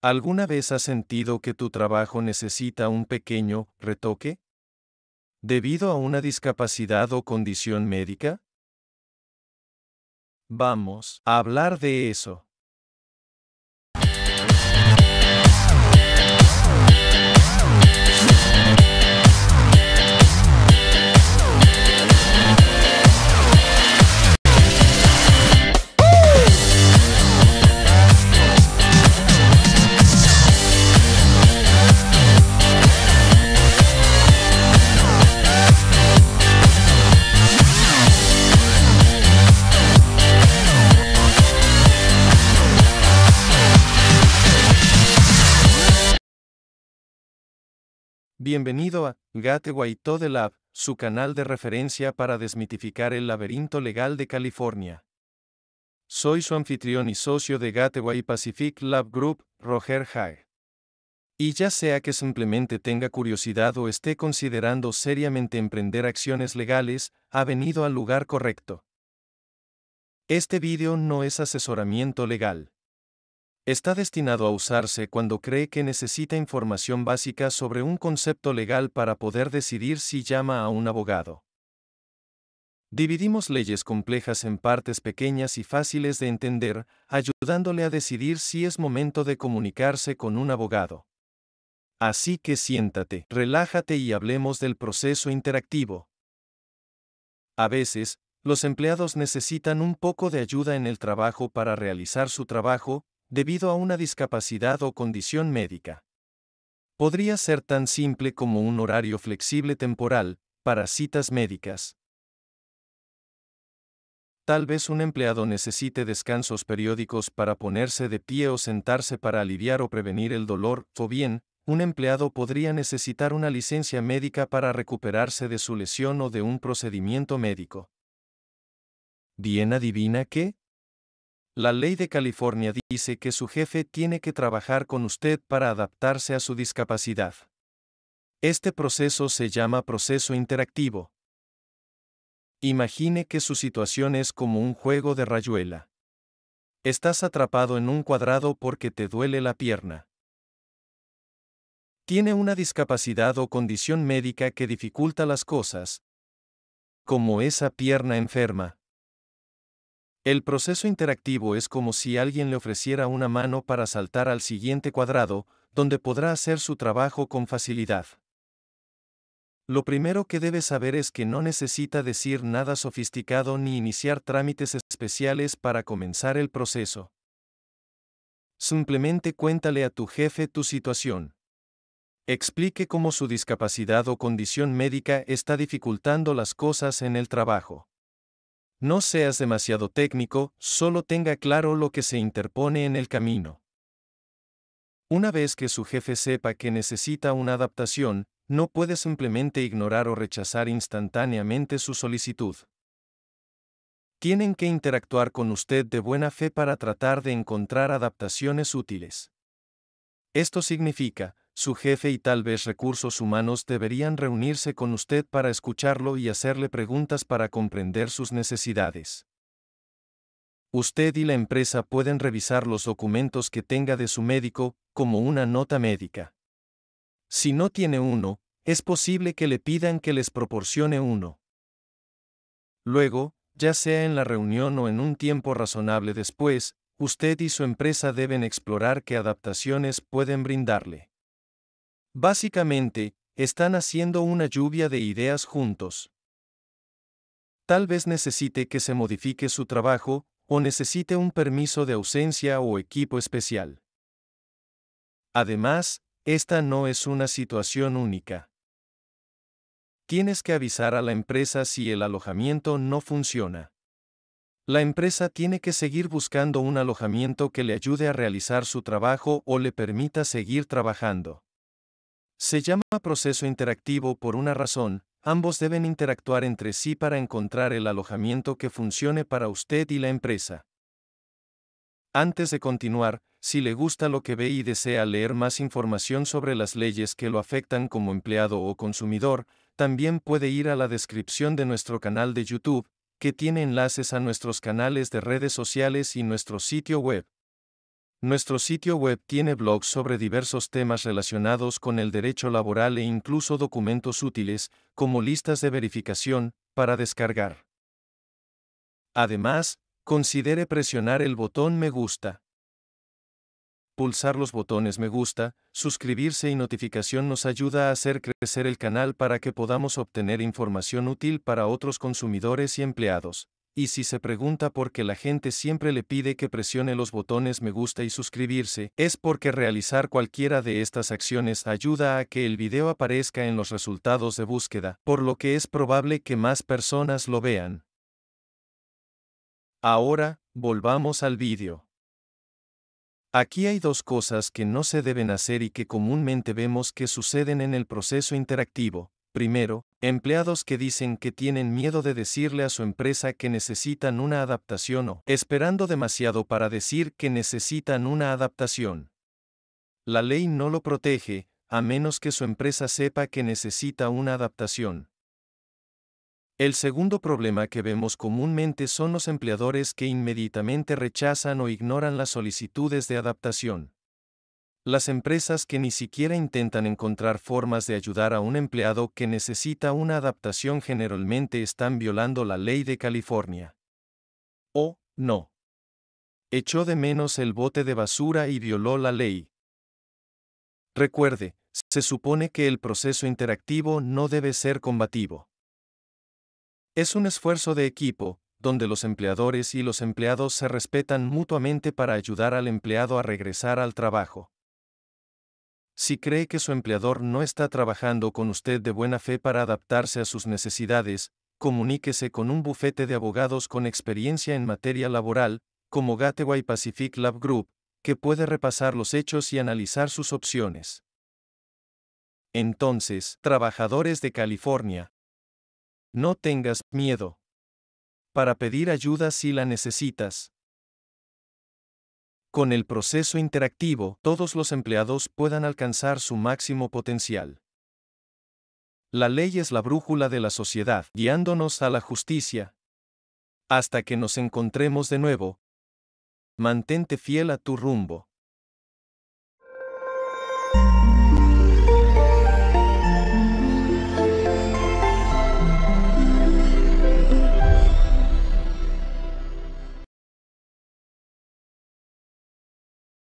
¿Alguna vez has sentido que tu trabajo necesita un pequeño retoque? ¿Debido a una discapacidad o condición médica? Vamos a hablar de eso. Bienvenido a To The Lab, su canal de referencia para desmitificar el laberinto legal de California. Soy su anfitrión y socio de Gateway Pacific Lab Group, Roger Hay. Y ya sea que simplemente tenga curiosidad o esté considerando seriamente emprender acciones legales, ha venido al lugar correcto. Este video no es asesoramiento legal está destinado a usarse cuando cree que necesita información básica sobre un concepto legal para poder decidir si llama a un abogado. Dividimos leyes complejas en partes pequeñas y fáciles de entender, ayudándole a decidir si es momento de comunicarse con un abogado. Así que siéntate, relájate y hablemos del proceso interactivo. A veces, los empleados necesitan un poco de ayuda en el trabajo para realizar su trabajo, debido a una discapacidad o condición médica. Podría ser tan simple como un horario flexible temporal, para citas médicas. Tal vez un empleado necesite descansos periódicos para ponerse de pie o sentarse para aliviar o prevenir el dolor, o bien, un empleado podría necesitar una licencia médica para recuperarse de su lesión o de un procedimiento médico. Bien adivina qué? La ley de California dice que su jefe tiene que trabajar con usted para adaptarse a su discapacidad. Este proceso se llama proceso interactivo. Imagine que su situación es como un juego de rayuela. Estás atrapado en un cuadrado porque te duele la pierna. Tiene una discapacidad o condición médica que dificulta las cosas, como esa pierna enferma. El proceso interactivo es como si alguien le ofreciera una mano para saltar al siguiente cuadrado, donde podrá hacer su trabajo con facilidad. Lo primero que debe saber es que no necesita decir nada sofisticado ni iniciar trámites especiales para comenzar el proceso. Simplemente cuéntale a tu jefe tu situación. Explique cómo su discapacidad o condición médica está dificultando las cosas en el trabajo. No seas demasiado técnico, solo tenga claro lo que se interpone en el camino. Una vez que su jefe sepa que necesita una adaptación, no puede simplemente ignorar o rechazar instantáneamente su solicitud. Tienen que interactuar con usted de buena fe para tratar de encontrar adaptaciones útiles. Esto significa, su jefe y tal vez recursos humanos deberían reunirse con usted para escucharlo y hacerle preguntas para comprender sus necesidades. Usted y la empresa pueden revisar los documentos que tenga de su médico, como una nota médica. Si no tiene uno, es posible que le pidan que les proporcione uno. Luego, ya sea en la reunión o en un tiempo razonable después, usted y su empresa deben explorar qué adaptaciones pueden brindarle. Básicamente, están haciendo una lluvia de ideas juntos. Tal vez necesite que se modifique su trabajo, o necesite un permiso de ausencia o equipo especial. Además, esta no es una situación única. Tienes que avisar a la empresa si el alojamiento no funciona. La empresa tiene que seguir buscando un alojamiento que le ayude a realizar su trabajo o le permita seguir trabajando. Se llama proceso interactivo por una razón, ambos deben interactuar entre sí para encontrar el alojamiento que funcione para usted y la empresa. Antes de continuar, si le gusta lo que ve y desea leer más información sobre las leyes que lo afectan como empleado o consumidor, también puede ir a la descripción de nuestro canal de YouTube, que tiene enlaces a nuestros canales de redes sociales y nuestro sitio web. Nuestro sitio web tiene blogs sobre diversos temas relacionados con el derecho laboral e incluso documentos útiles, como listas de verificación, para descargar. Además, considere presionar el botón Me gusta. Pulsar los botones Me gusta, suscribirse y notificación nos ayuda a hacer crecer el canal para que podamos obtener información útil para otros consumidores y empleados y si se pregunta por qué la gente siempre le pide que presione los botones me gusta y suscribirse, es porque realizar cualquiera de estas acciones ayuda a que el video aparezca en los resultados de búsqueda, por lo que es probable que más personas lo vean. Ahora, volvamos al vídeo. Aquí hay dos cosas que no se deben hacer y que comúnmente vemos que suceden en el proceso interactivo. Primero, empleados que dicen que tienen miedo de decirle a su empresa que necesitan una adaptación o esperando demasiado para decir que necesitan una adaptación. La ley no lo protege, a menos que su empresa sepa que necesita una adaptación. El segundo problema que vemos comúnmente son los empleadores que inmediatamente rechazan o ignoran las solicitudes de adaptación. Las empresas que ni siquiera intentan encontrar formas de ayudar a un empleado que necesita una adaptación generalmente están violando la ley de California. ¿O no? Echó de menos el bote de basura y violó la ley. Recuerde, se supone que el proceso interactivo no debe ser combativo. Es un esfuerzo de equipo, donde los empleadores y los empleados se respetan mutuamente para ayudar al empleado a regresar al trabajo. Si cree que su empleador no está trabajando con usted de buena fe para adaptarse a sus necesidades, comuníquese con un bufete de abogados con experiencia en materia laboral, como Gateway Pacific Lab Group, que puede repasar los hechos y analizar sus opciones. Entonces, trabajadores de California, no tengas miedo. Para pedir ayuda si la necesitas. Con el proceso interactivo, todos los empleados puedan alcanzar su máximo potencial. La ley es la brújula de la sociedad, guiándonos a la justicia. Hasta que nos encontremos de nuevo, mantente fiel a tu rumbo.